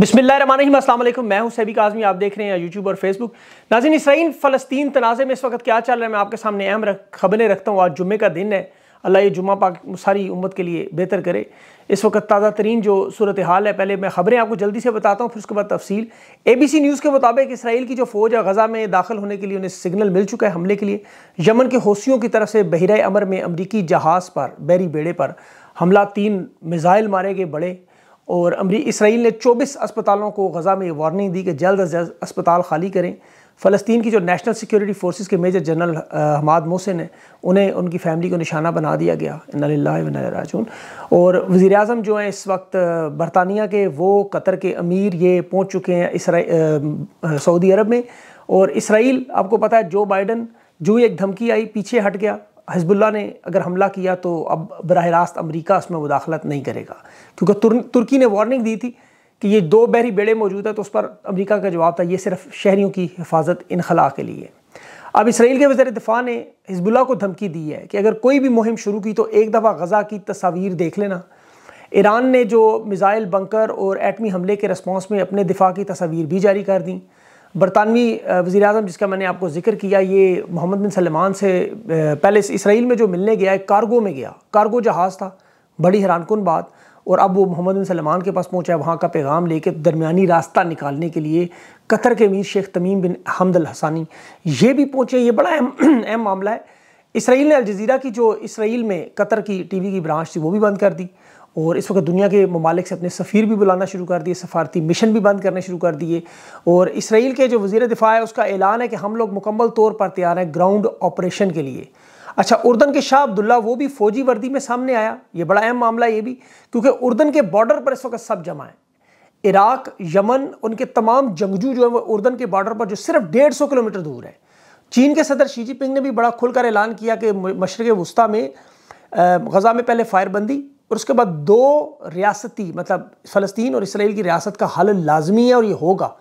बिस्मिल्लाम असलम मैं हूं सैबिक आजमी आप देख रहे हैं यूट्यूब और फेसबुक नाजिन इसराइल फ़लस्तीन तनाज़े में इस वक्त क्या चल रहा है मैं आपके सामने अहम रख, खबरें रखता हूँ आज जुम्मे का दिन है अल्लाह ये जुम्मा पाक सारी उम्मत के लिए बेहतर करे इस वक्त ताज़ा तरीन जो सूरत हाल है पहले मैं ख़बरें आपको जल्दी से बताता हूँ फिर उसके बाद तफसील ए बी सी न्यूज़ के मुताबिक इसराइल की जो फ़ौज है गज़ा में दाखिल होने के लिए उन्हें सिग्नल मिल चुका है हमले के लिए यमन के हौसियों की तरफ से बहरा अमर में अमरीकी जहाज़ पर बैरी बेड़े पर हमला तीन मिज़ाइल मारे गए बड़े और अमरी इसराइल ने 24 अस्पतालों को गज़ा में वार्निंग दी कि जल्द अज जल्द अस्पताल खाली करें फ़लस्तीन की जो नेशनल सिक्योरिटी फोर्सेस के मेजर जनरल हमाद मोहसिन है उन्हें उनकी फैमिली को निशाना बना दिया गया राजून और वज़ी अजम जो हैं इस वक्त बरतानिया के वो कतर के अमीर ये पहुँच चुके हैं इसरा सऊदी अरब में और इसराइल आपको पता है जो बाइडन जो एक धमकी आई पीछे हट गया हजबुल्ला ने अगर हमला किया तो अब बरह रास्त अमरीका उसमें मुदाखलत नहीं करेगा क्योंकि तुर, तुर्की ने वार्निंग दी थी कि ये दो बहरी बेड़े मौजूद है तो उस पर अमरीका का जवाब था ये सिर्फ शहरीों की हिफाजत इनखला के लिए अब इसराइल के वजर दिफा ने हिजबुल्ला को धमकी दी है कि अगर कोई भी मुहिम शुरू की तो एक दफ़ा गज़ा की तस्वीर देख लेना ईरान ने जो मिज़ाइल बंकर और एटमी हमले के रिस्पॉन्स में अपने दिफा की तस्वीर भी जारी कर दी बरतानवी वज़ी अजम जिसका मैंने आपको जिक्र किया ये मोहम्मद बिन सलमान से पहले इसराइल में जो मिलने गया एक कार्गो में गया कार्गो जहाज़ था बड़ी कन बात और अब वो मोहम्मद बिन सलमान के पास पहुँचा है वहाँ का पैगाम लेके दरमियानी रास्ता निकालने के लिए कतर के अमीर शेख तमीम बिन हमदल हसानी ये भी पहुँचे ये बड़ा अहम मामला है इसराइल ने अलजीरा की जो इसराइल में कतर की टी वी की ब्रांच थी वो भी बंद कर दी और इस वक्त दुनिया के ममालिक से अपने सफ़ीर भी बुलाना शुरू कर दिए सफारती मिशन भी बंद करने शुरू कर दिए और इसराइल के जो वज़ी दिफा है उसका ऐलान है कि हम लोग मुकम्मल तौर पर तैयार हैं ग्राउंड ऑपरेशन के लिए अच्छा उर्दन के शाह अब्दुल्ला वो भी फ़ौजी वर्दी में सामने आया ये बड़ा अहम मामला ये भी क्योंकि उर्दन के बॉर्डर पर इस वक्त सब जमा है इराक यमन उनके तमाम जंगजू जो है वो उर्दन के बॉर्डर पर जो सिर्फ डेढ़ सौ किलोमीटर दूर है चीन के सदर शी जिनपिंग ने भी बड़ा खुलकर ऐलान किया कि मशरक़ वस्ती में गज़ा में पहले फायरबंदी और उसके बाद दो रियासती मतलब फ़लस्तीन और इसराइल की रियासत का हल लाजमी है और ये होगा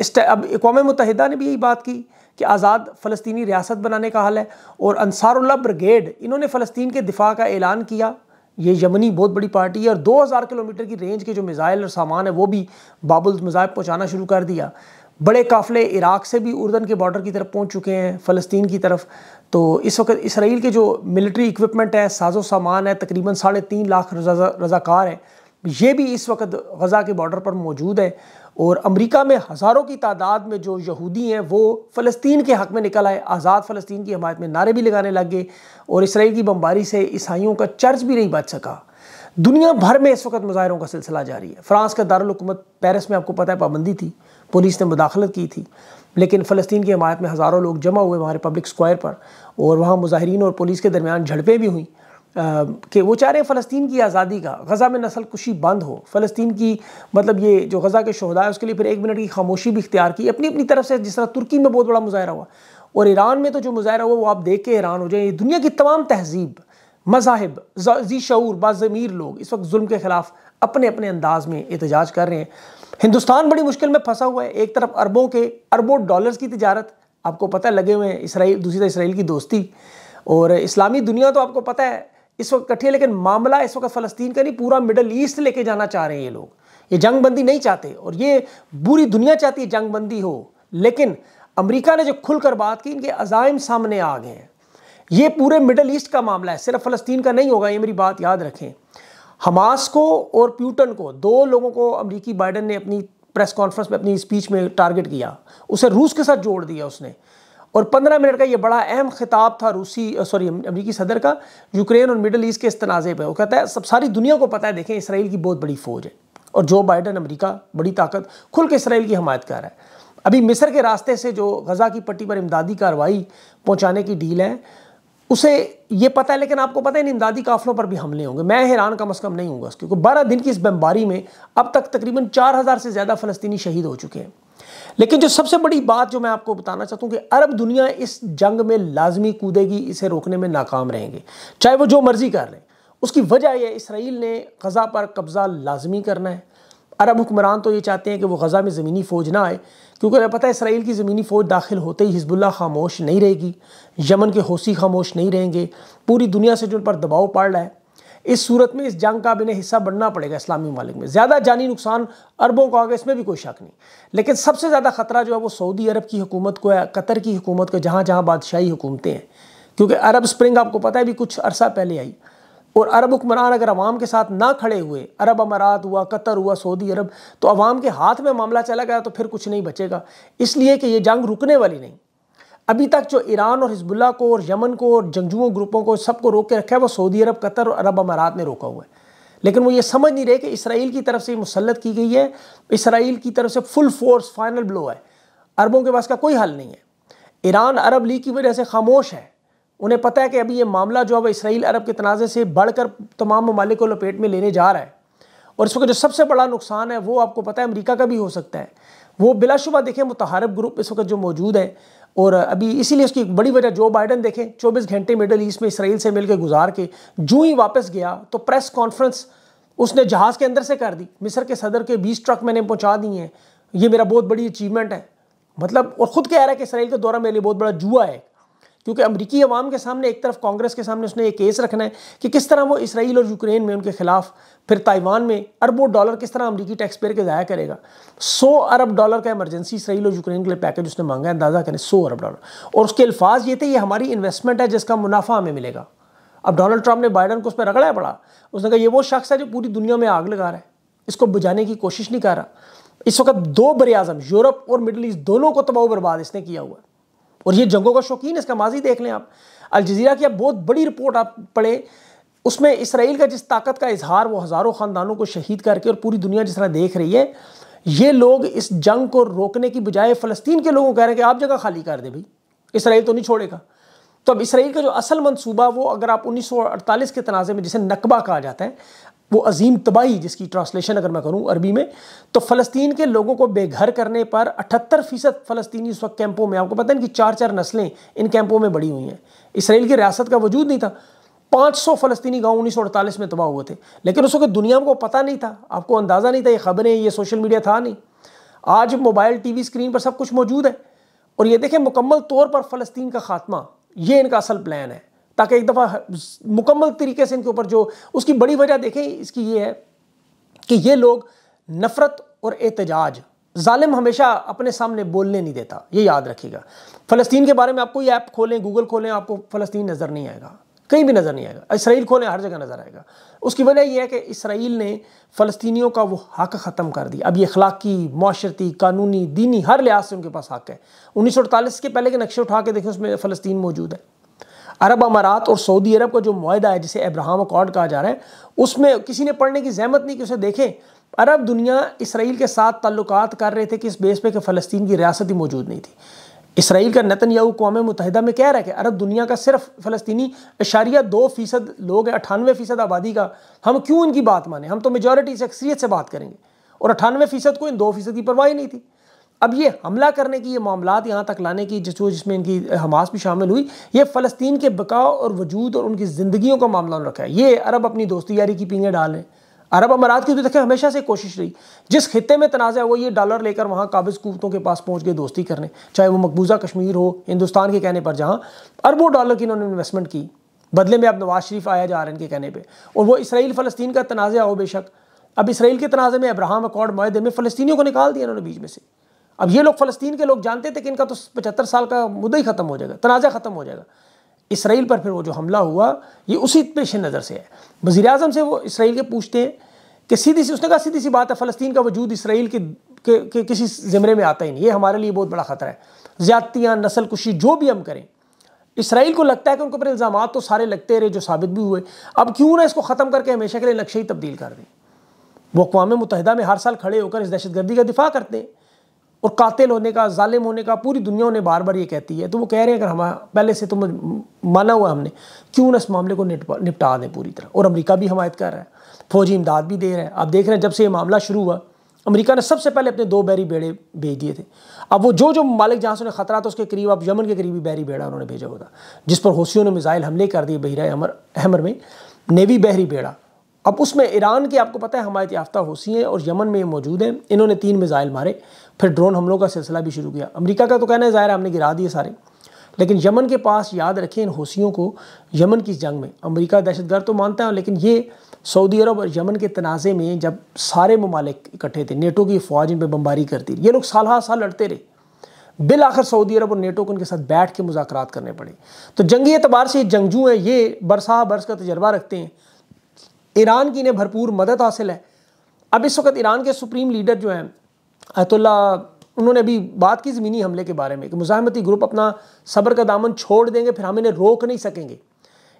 इस अब अकोम मुतहदा ने भी यही बात की कि आज़ाद फलस्तनी रियासत बनाने का हल है और अनसारुल्ला ब्रिगेड इन्होंने फ़लस्तीन के दिफा का ऐलान किया ये यमनी बहुत बड़ी पार्टी है और 2000 किलोमीटर की रेंज के जो मिज़ाइल और सामान है वो भी बाबुल मज़ाहब पहुँचाना शुरू कर दिया बड़े काफ़िले इराक़ से भी उर्दन के बॉर्डर की तरफ पहुँच चुके हैं फ़लस्तीन की तरफ तो इस वक्त इसराइल के जो मिलिट्री इक्विपमेंट है साजो सामान है तकरीबन साढ़े तीन लाख रजाकार हैं ये भी इस वक्त गज़ा के बॉर्डर पर मौजूद है और अमेरिका में हज़ारों की तादाद में जो यहूदी हैं वो फ़लस्तीन के हक़ में निकल आए आज़ाद फ़लस्तीन की हमायत में नारे भी लगाने लग गए और इसराइल की बमबारी से ईसाइयों का चर्च भी नहीं बच सका दुनिया भर में इस वक्त मुजाहरों का सिलसिला जारी है फ्रांस का दारकूमत पेरिस में आपको पता है पाबंदी थी पुलिस ने मुदाखलत की थी लेकिन फ़लस्तीन की हमायत में हज़ारों लोग जमा हुए वहाँ रिपब्लिक स्क्वायर पर और वहाँ मुजाहरीन और पुलिस के दरमियान झड़पें भी हुई कि वो चाह रहे हैं फ़लस्तीन की आज़ादी का गज़ा में नसल कुशी बंद हो फ़लस्तीन की मतलब ये जो गज़ा के शहदा है उसके लिए फिर एक मिनट की खामोशी भी इख्तियार की अपनी अपनी तरफ से जिस तरह तुर्की में बहुत बड़ा मुजाहरा हुआ और ईरान में तो जो मुजाहरा हुआ वो आप देख के हैरान हो जाए दुनिया की तमाम तहजीब मजाहब जी शूर बाज़मीर लोग इस वक्त जुल्म के ख़िलाफ़ अपने अपने अंदाज में एहतजाज कर रहे हैं हिंदुस्तान बड़ी मुश्किल में फंसा हुआ है एक तरफ अरबों के अरबों डॉलर्स की तजारत आपको पता लगे हुए हैं इसराइल दूसरी तरफ इसराइल की दोस्ती और इस्लामी दुनिया तो आपको पता है इस वक्त कठी है लेकिन मामला इस वक्त फ़लस्तीन का नहीं पूरा मिडल ईस्ट लेके जाना चाह रहे हैं ये लोग ये जंग बंदी नहीं चाहते और ये पूरी दुनिया चाहती है जंग बंदी हो लेकिन अमरीका ने जो खुलकर बात की इनके अजायम सामने आ गए हैं ये पूरे मिडल ईस्ट का मामला है सिर्फ फ़लस्तीन का नहीं होगा ये मेरी बात याद रखें हमास को और प्यूटन को दो लोगों को अमरीकी बाइडन ने अपनी प्रेस कॉन्फ्रेंस में अपनी स्पीच में टारगेट किया उसे रूस के साथ जोड़ दिया उसने और 15 मिनट का ये बड़ा अहम खिताब था रूसी सॉरी अमरीकी सदर का यूक्रेन और मिडल ईस्ट के इस तनाज़े पर वो कहता है सब सारी दुनिया को पता है देखें इसराइल की बहुत बड़ी फ़ौज है और जो बाइडन अमरीका बड़ी ताकत खुल के इसराइल की हमायत कर रहा है अभी मिस्र के रास्ते से जो गज़ा की पट्टी पर इमदादी कार्रवाई पहुँचाने की डील है उसे ये पता है लेकिन आपको पता है इन इमदादी काफलों पर भी हमले होंगे मैं हैरान कम अज़ कम नहीं हूँ क्योंकि बारह दिन की इस बमबारी में अब तक तकरीबन चार हज़ार से ज़्यादा फ़लस्तनी शहीद हो चुके हैं लेकिन जो सबसे बड़ी बात जो मैं आपको बताना चाहता हूँ कि अरब दुनिया इस जंग में लाजमी कूदेगी इसे रोकने में नाकाम रहेंगे चाहे वो जो मर्ज़ी कर लें उसकी वजह यह इसराइल ने गज़ा पर कब्ज़ा लाजमी करना है अरब हुक्मरान तो ये चाहते हैं कि वो गज़ा में ज़मीनी फ़ौज ना आए क्योंकि उन्हें पता है इसराइल की ज़मीनी फ़ौज दाखिल होते ही हिजबुल्ला खामोश नहीं रहेगी यमन के हौसी खामोश नहीं रहेंगे पूरी दुनिया से जो उन पर दबाव पड़ रहा है इस सूरत में इस जंग का भी इन्हें हिस्सा बनना पड़ेगा इस्लामी ममालिक में ज़्यादा जानी नुकसान अरबों को आगे इसमें भी कोई शक नहीं लेकिन सबसे ज़्यादा ख़तरा जो है वो सऊदी अरब की हुकूमत को है कतर की हुकूमत को जहाँ जहाँ बादशाही हुकूमतें हैं क्योंकि अरब स्प्रिंग आपको पता है भी कुछ अरसा पहले आई और अरब हुक्मरान अगर अवाम के साथ ना खड़े हुए अरब अमारात हुआ कतर हुआ सऊदी अरब तो अवाम के हाथ में मामला चला गया तो फिर कुछ नहीं बचेगा इसलिए कि ये जंग रुकने वाली नहीं अभी तक जो ईरान और हिजबुल्ला को और यमन को और जंगजुओं ग्रुपों को सबको रोक के रखा है वो सऊदी अरब कतर और अरब अमारात ने रोका हुआ है लेकिन वो ये समझ नहीं रहे कि इसराइल की तरफ से मुसलत की गई है इसराइल की तरफ से फुल फोर्स फाइनल ब्लो है अरबों के पास का कोई हल नहीं है ईरान अरब लीग की वजह से खामोश है उन्हें पता है कि अभी ये मामला जो है वो इसराइल अरब के तनाज़े से बढ़कर तमाम ममालिक को लपेट में लेने जा रहा है और इस वक्त जो सबसे बड़ा नुकसान है वो आपको पता है अमेरिका का भी हो सकता है वो बिलाशुबा देखें मुतहारब ग्रुप इस वक्त जो मौजूद है और अभी इसीलिए उसकी बड़ी वजह जो बाइडन देखें 24 घंटे मिडल ईस्ट में इसराइल से मिलकर गुजार के जू ही वापस गया तो प्रेस कॉन्फ्रेंस उसने जहाज़ के अंदर से कर दी मिस्र के सदर के बीस ट्रक मैंने पहुँचा दिए हैं ये मेरा बहुत बड़ी अचीवमेंट है मतलब और ख़ुद कह रहा है कि इसराइल का दौरा मेरे लिए बहुत बड़ा जुआ है क्योंकि अमरीकी अवाम के सामने एक तरफ कांग्रेस के सामने उसने ये केस रखना है कि किस तरह वो इसराइल और यूक्रेन में उनके खिलाफ फिर ताइवान में अरबों डॉलर किस तरह अमरीकी टैक्स पेयर के ज़ाया करेगा सौ अरब डॉलर का इमरजेंसी इसराइल और यूक्रेन के लिए पैकेज उसने मांगा है अंदाज़ा करें सौ अरब डॉलर और उसके अल्फाज ये थे ये हमारी इन्वेस्टमेंट है जिसका मुनाफा हमें मिलेगा अब डोनाल्ड ट्रंप ने बाइडन को उस पर रगड़ा पड़ा उसने कहा ये वो शख्स है जो पूरी दुनिया में आग लगा रहा है इसको बुझाने की कोशिश नहीं कर रहा इस वक्त दो बरे यूरोप और मिडल ईस्ट दोनों को तबाह बर्बाद इसने किया हुआ है और ये जंगों का शौकीन इसका माजी देख लें आप अलजीरा की आप बहुत बड़ी रिपोर्ट आप पढ़ें उसमें इसराइल का जिस ताकत का इजहार वो हज़ारों ख़ानदानों को शहीद करके और पूरी दुनिया जिस तरह देख रही है ये लोग इस जंग को रोकने की बजाय फ़लस्तीन के लोगों को कह रहे हैं कि आप जगह खाली कर दे भाई इसराइल तो नहीं छोड़ेगा तो अब इसराइल का जो असल मनसूबा वो अगर आप 1948 के तनाज़े में जिसे नकबा कहा जाता है वो अजीम तबाही जिसकी ट्रांसलेशन अगर मैं करूँ अरबी में तो फ़लस्तीन के लोगों को बेघर करने पर अठहत्तर फ़ीसद फ़लस्तीनी इस वक्त कैंपों में आपको पता है इनकी चार चार नस्लें इन कैंपों में बड़ी हुई हैं इसराइल की रियासत का वजूद नहीं था 500 फलस्तीनी गाँव उन्नीस में तबाह हुए थे लेकिन उस वक्त दुनिया को पता नहीं था आपको अंदाज़ा नहीं था ये ख़बरें ये सोशल मीडिया था नहीं आज मोबाइल वी स्क्रीन पर सब कुछ मौजूद है और ये देखें मुकम्मल तौर पर फ़लस्तीन का खात्मा ये इनका असल प्लान है ताकि एक दफ़ा मुकम्मल तरीके से इनके ऊपर जो उसकी बड़ी वजह देखें इसकी ये है कि ये लोग नफ़रत और एहतजाज ालिम हमेशा अपने सामने बोलने नहीं देता ये याद रखिएगा फ़लस्तीन के बारे में आपको कोई ऐप खोलें गूगल खोलें आपको फ़लस्तीन नज़र नहीं आएगा कहीं भी नज़र नहीं आएगा इसराइल खोलें हर जगह नज़र आएगा उसकी वजह यह है कि इसराइल ने फलस्तियों का वो हक ख़त्म कर दिया अब ये अखलाकी माशरती कानूनी दीनी हर लिहाज से उनके पास हक है उन्नीस सौ अड़तालीस के पहले के नक्शे उठा के देखें उसमें फ़लस्तीन मौजूद है अरब अमारात और सऊदी अरब का जो माहा है जिसे अब्राहम अकॉर्ड कहा जा रहा है उसमें किसी ने पढ़ने की जहमत नहीं कि उसे देखें अरब दुनिया इसराइल के साथ ताल्लुक कर रहे थे कि इस बेस पर कि फ़लस्तीन की रियासत ही मौजूद नहीं थी इसराइल का नतन याऊ कौम मुतहदा में कह रहा है कि अरब दुनिया का सिर्फ फ़लस्तनी इशारिया दो फ़ीसद लोग हैं अठानवे फ़ीसद आबादी का हम क्यों इनकी बात माने हम तो मेजोरिटी से अक्सरीत से बात करेंगे और अठानवे फ़ीसद को इन दो फ़ीसद की परवाही नहीं थी अब ये हमला करने की ये मामला यहाँ तक लाने की जिस जिसमें इनकी हमास भी शामिल हुई ये फ़लस्तीन के बकाव और वजूद और उनकी ज़िंदगियों का मामला रखा है ये अरब अपनी दोस्ती यारी की पींगे डाल रहे अरब अमारात की तो देखें हमेशा से कोशिश रही जिस खत्े में तनाज़ हुआ ये डॉलर लेकर वहाँ काबिज कुतों के पास पहुँच गए दोस्ती करने चाहे वो मकबूजा कश्मीर हो हिंदुस्तान के कहने पर जहाँ अरबों डॉलर की इन्होंने इन्वेस्टमेंट की बदले में अब नवाज शरीफ आया जा रहे हैं इनके कहने पर और वो इसराइल फ़लस्तीन का तनाज़ा हो बेशक अब इसराइल के तनाज़े में अब्राहम अकॉर्ड माहे में फ़लस्तियों को निकाल दिया इन्होंने बीच में से अब ये लोग फ़लस्तीन के लोग जानते थे कि इनका तो पचहत्तर साल का मुद्दा ही ख़त्म हो जाएगा तनाज़ा ख़त्म हो जाएगा इसराइल पर फिर वो जो हमला हुआ ये उसी पेश नज़र से है वज़ी अजम से वो इसराइल के पूछते हैं कि सीधी सी उसने कहा सीधी सी बात है फ़लस्तीन का वजूद इसराइल के, के, के किसी ज़मरे में आता ही नहीं ये हमारे लिए बहुत बड़ा ख़तरा है ज़्यादतियाँ नसल कुशी जो भी हम करें इसराइल को लगता है कि उनके ऊपर इल्ज़ाम तो सारे लगते रहे जो साबित भी हुए अब क्यों ना इसको ख़त्म करके हमेशा के लिए नक्शे ही तब्दील कर दें वो अकवा मुतहदा में हर साल खड़े होकर इस दहशत गर्दी का दिफा करते हैं और कातिल होने का ालिम होने का पूरी दुनिया उन्हें बार बार ये कहती है तो वो कह रहे हैं अगर हमारा पहले से तो माना हुआ हमने क्यों ना इस मामले को निपटा दें पूरी तरह और अमरीका भी हमायत कर रहा है फौजी इमदाद भी दे रहा है आप देख रहे हैं जब से ये मामला शुरू हुआ अमेरिका ने सबसे पहले अपने दो बैरी बेड़े भेज दिए थे अब वो जो जो मालिक जहाँ से उन्हें खतरा था उसके करीब अब यमन के करीबी बैरी बेड़ा उन्होंने भेजा हुआ था जिस पर हौसियों ने मिज़ाइल हमले कर दिए बहरा अमर अहमर में नेवी बहरी बेड़ा अब उसमें ईरान की आपको पता है हमारे याफ्ता होसी हैं और यमन में ये मौजूद हैं इन्होंने तीन मिज़ाइल मारे फिर ड्रोन हमलों का सिलसिला भी शुरू किया अमेरिका का तो कहना है ज़ाहिर हमने गिरा दिए सारे लेकिन यमन के पास याद रखें इन होसियों को यमन की जंग में अमेरिका दहशतगर्द तो मानता है लेकिन ये सऊदी अरब और यमन के तनाज़े में जब सारे ममालिक इकट्ठे थे नेटो की फ़ौज इन पर बम्बारी करती ये लोग साल हाँ साल लड़ते रहे बिल आखिर सऊदी अरब और नेटो को उनके साथ बैठ के मुजाक करने पड़े तो जंगी एतबार से जंगजू हैं ये बरसा बरस का तजर्बा रखते हैं ईरान की इन्हें भरपूर मदद हासिल है अब इस वक्त ईरान के सुप्रीम लीडर जो हैं अतुल्ला उन्होंने अभी बात की ज़मीनी हमले के बारे में कि मुजामती ग्रुप अपना सब्र का दामन छोड़ देंगे फिर हम इन्हें रोक नहीं सकेंगे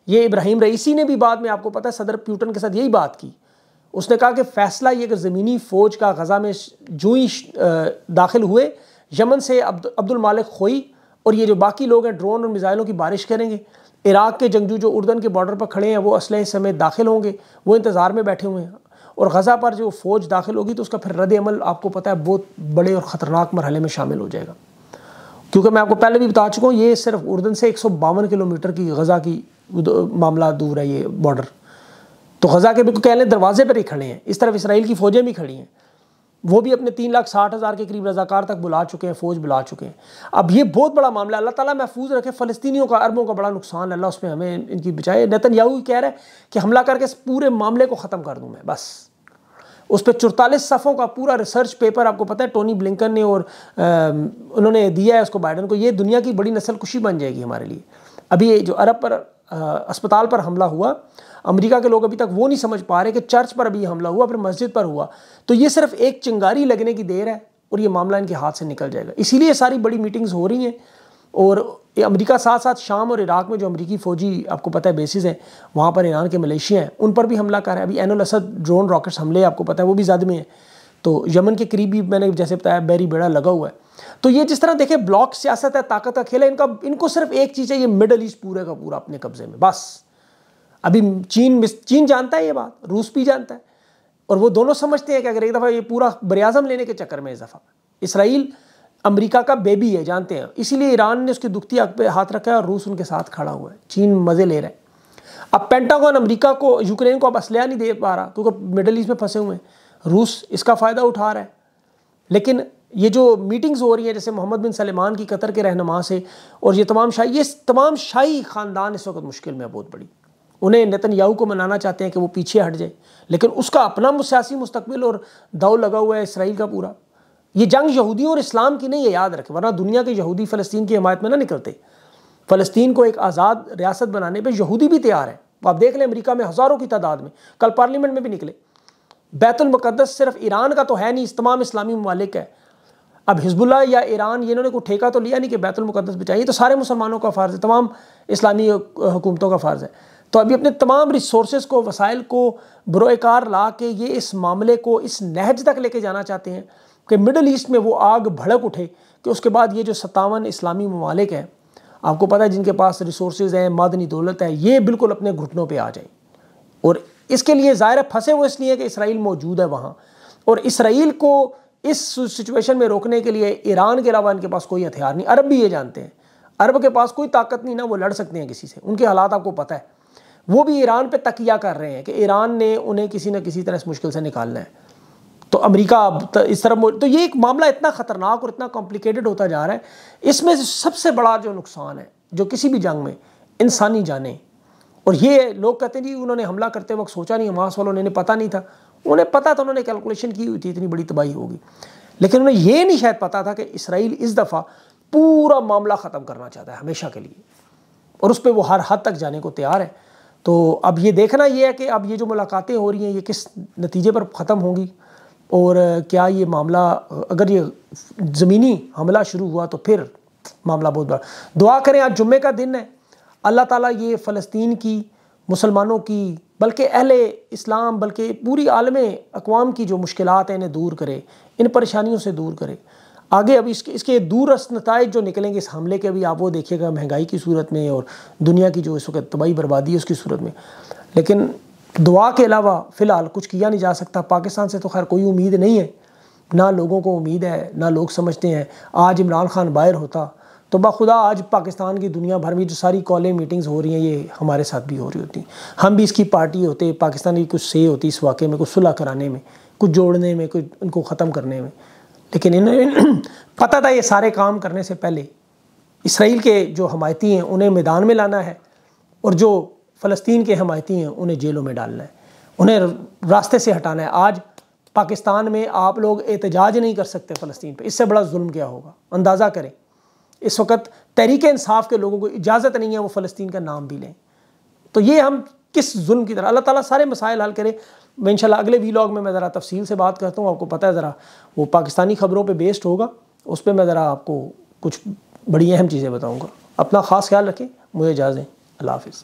ये इब्राहिम रईसी ने भी बाद में आपको पता है सदर प्यूटन के साथ यही बात की उसने कहा कि फैसला ये कि ज़मीनी फ़ौज का गज़ा में जूई दाखिल हुए यमन से अब्दुल मालिक खोई और ये जो बाकी लोग हैं ड्रोन और मिज़ाइलों की बारिश करेंगे इराक़ के जंगजू जो उर्दन के बॉर्डर पर खड़े हैं वो असलह समय दाखिल होंगे वो इंतज़ार में बैठे हुए हैं और गज़ा पर जो फ़ौज दाखिल होगी तो उसका फिर रदल अमल आपको पता है बहुत बड़े और ख़तरनाक मरहले में शामिल हो जाएगा क्योंकि मैं आपको पहले भी बता चुका हूँ ये सिर्फ उर्दन से एक किलोमीटर की गज़ा की मामला दूर है ये बॉर्डर तो गज़ा के बिल्कुल कह लें दरवाजे पर ही खड़े हैं इस तरफ इसराइल की फ़ौजें भी खड़ी हैं वो भी अपने तीन लाख साठ हज़ार के करीब रजाकार तक बुला चुके हैं फ़ौज बुला चुके हैं अब ये बहुत बड़ा मामला अल्लाह ताला महफूज रखे फ़लस्तियों का अरबों का बड़ा नुकसान अल्लाह उसमें हमें इनकी बचाए नतन याहू कह रहा है कि हमला करके इस पूरे मामले को ख़त्म कर दूँ मैं बस उस पर चुरतालीस सफ़ों का पूरा रिसर्च पेपर आपको पता है टोनी ब्लिकन ने और आ, उन्होंने दिया है उसको बाइडन को ये दुनिया की बड़ी नस्ल खुशी बन जाएगी हमारे लिए अभी जो अरब पर अस्पताल पर हमला हुआ अमेरिका के लोग अभी तक वो नहीं समझ पा रहे कि चर्च पर अभी हमला हुआ फिर मस्जिद पर हुआ तो ये सिर्फ एक चिंगारी लगने की देर है और ये मामला इनके हाथ से निकल जाएगा इसीलिए सारी बड़ी मीटिंग्स हो रही हैं और अमेरिका साथ साथ शाम और इराक में जो अमेरिकी फ़ौजी आपको पता है बेसिस हैं वहाँ पर ईरान के मलेशिया हैं उन पर भी हमला कर रहे हैं अभी एनोल असद ड्रोन रॉकेट्स हमले आपको पता है वो भी ज़्यादा में है तो यमन के करीब भी मैंने जैसे बताया बैरी बेड़ा लगा हुआ है तो ये जिस तरह देखें ब्लॉक सियासत है ताकत का खेल है इनका इनको सिर्फ एक चीज़ है ये मिडल ईस्ट पूरे का पूरा अपने कब्जे में बस अभी चीन चीन जानता है ये बात रूस भी जानता है और वो दोनों समझते हैं कि अगर एक दफ़ा ये पूरा बरआज़म लेने के चक्कर में इस दफ़ा इसराइल अमेरिका का बेबी है जानते हैं इसीलिए ईरान ने उसकी दुखती आग पे हाथ रखा है और रूस उनके साथ खड़ा हुआ है चीन मज़े ले रहे हैं अब पेंटागन अमेरिका को यूक्रेन को अब असलिया नहीं दे पा रहा क्योंकि मिडल ईस्ट में फंसे हुए हैं रूस इसका फ़ायदा उठा रहा है लेकिन ये जो मीटिंग्स हो रही हैं जैसे मोहम्मद बिन सलेमान की कतर के रहनमा से और ये तमाम शाही ये तमाम शाही ख़ानदान इस वक्त मुश्किल में बहुत बड़ी उन्हें नतनयाहू को मनाना चाहते हैं कि वो पीछे हट जाए लेकिन उसका अपना सियासी मुस्तबिल और दाव लगा हुआ है इसराइल का पूरा ये जंग यहूदी और इस्लाम की नहीं है याद रखें वरना दुनिया के यहूदी फ़लस्तीन की हमायत में ना निकलते फ़लस्तीन को एक आज़ाद रियासत बनाने पर यहूदी भी तैयार है तो आप देख लें अमरीका में हज़ारों की तादाद में कल पार्लियामेंट में भी निकले बैतुलमक़दस सिर्फ ईरान का तो है नहीं इस तमाम इस्लामी ममालिक है अब हिजबुल्ला या ईरान इन्होंने कोई ठेका तो लिया नहीं कि बैतुलमक़दस बचाई तो सारे मुसलमानों का फ़र्ज़ है तमाम इस्लामी हुकूमतों का फ़र्ज़ है तो अभी अपने तमाम रिसोर्स को वसाइल को बुरकार ला के ये इस मामले को इस नहज तक लेके जाना चाहते हैं कि मिडल ईस्ट में वो आग भड़क उठे कि उसके बाद ये जो सतावन इस्लामी ममालिक हैं आपको पता है जिनके पास रिसोर्स हैं मादनी दौलत है ये बिल्कुल अपने घुटनों पर आ जाए और इसके लिए ज़ाहिर फंसे वो इसलिए कि इसराइल मौजूद है वहाँ और इसराइल को इस सिचुएशन में रोकने के लिए ईरान के अलावा इनके पास कोई हथियार नहीं अरब भी ये जानते हैं अरब के पास कोई ताकत नहीं ना वो लड़ सकते हैं किसी से उनके हालात आपको पता है वो भी ईरान पे तकिया कर रहे हैं कि ईरान ने उन्हें किसी न किसी तरह इस मुश्किल से निकालना है तो अमेरिका अब इस तरह तो ये एक मामला इतना ख़तरनाक और इतना कॉम्प्लिकेटेड होता जा रहा है इसमें सबसे बड़ा जो नुकसान है जो किसी भी जंग में इंसानी जाने और ये लोग कहते हैं जी उन्होंने हमला करते वक्त सोचा नहीं हमास वालों ने पता नहीं था उन्हें पता था उन्होंने कैलकुलेशन की हुई थी इतनी बड़ी तबाही होगी लेकिन उन्हें यह नहीं शायद पता था कि इसराइल इस दफ़ा पूरा मामला ख़त्म करना चाहता है हमेशा के लिए और उस पर वो हर हद तक जाने को तैयार है तो अब ये देखना ये है कि अब ये जो मुलाकातें हो रही हैं ये किस नतीजे पर ख़त्म होंगी और क्या ये मामला अगर ये ज़मीनी हमला शुरू हुआ तो फिर मामला बहुत बड़ा दुआ करें आज जुम्मे का दिन है अल्लाह ताला ये फ़लस्तीन की मुसलमानों की बल्कि अहल इस्लाम बल्कि पूरी आलम अकवाम की जो मुश्किल हैं इन्हें दूर करे इन परेशानियों से दूर करे आगे अब इसके इसके दूरस नतज जो निकलेंगे इस हमले के अभी आप वो देखिएगा महंगाई की सूरत में और दुनिया की जो इस वक्त तबाही बर्बादी है उसकी सूरत में लेकिन दुआ के अलावा फ़िलहाल कुछ किया नहीं जा सकता पाकिस्तान से तो खैर कोई उम्मीद नहीं है ना लोगों को उम्मीद है ना लोग समझते हैं आज इमरान खान बाहर होता तो बाखुदा आज पाकिस्तान की दुनिया भर में जो सारी कॉले मीटिंग्स हो रही हैं ये हमारे साथ भी हो रही होती हम भी इसकी पार्टी होते पाकिस्तान की कुछ से होती इस वाक़े में कुछ सुलह कराने में कुछ जोड़ने में कुछ उनको ख़त्म करने में लेकिन इन्हें पता था ये सारे काम करने से पहले इसराइल के जो हमायती हैं उन्हें मैदान में लाना है और जो फ़लस्तीन के हमायती हैं उन्हें जेलों में डालना है उन्हें रास्ते से हटाना है आज पाकिस्तान में आप लोग एहतजाज नहीं कर सकते फ़लस्तीन पर इससे बड़ा जुल्म क्या होगा अंदाज़ा करें इस वक्त तहरीक इंसाफ के लोगों को इजाज़त नहीं है वो फ़लस्तीन का नाम भी लें तो ये हम किस जुल्म की तरह अल्लाह ताला सारे मसाइल हल करे मैं इंशाल्लाह अगले वीलॉग में मैं ज़रा तफसील से बात करता हूँ आपको पता है ज़रा वो पाकिस्तानी ख़बरों पर बेस्ड होगा उस पर मैं ज़रा आपको कुछ बड़ी अहम चीज़ें बताऊँगा अपना ख़ास ख्याल रखें मुझे इजाज़ें अल्लाह हाफिज़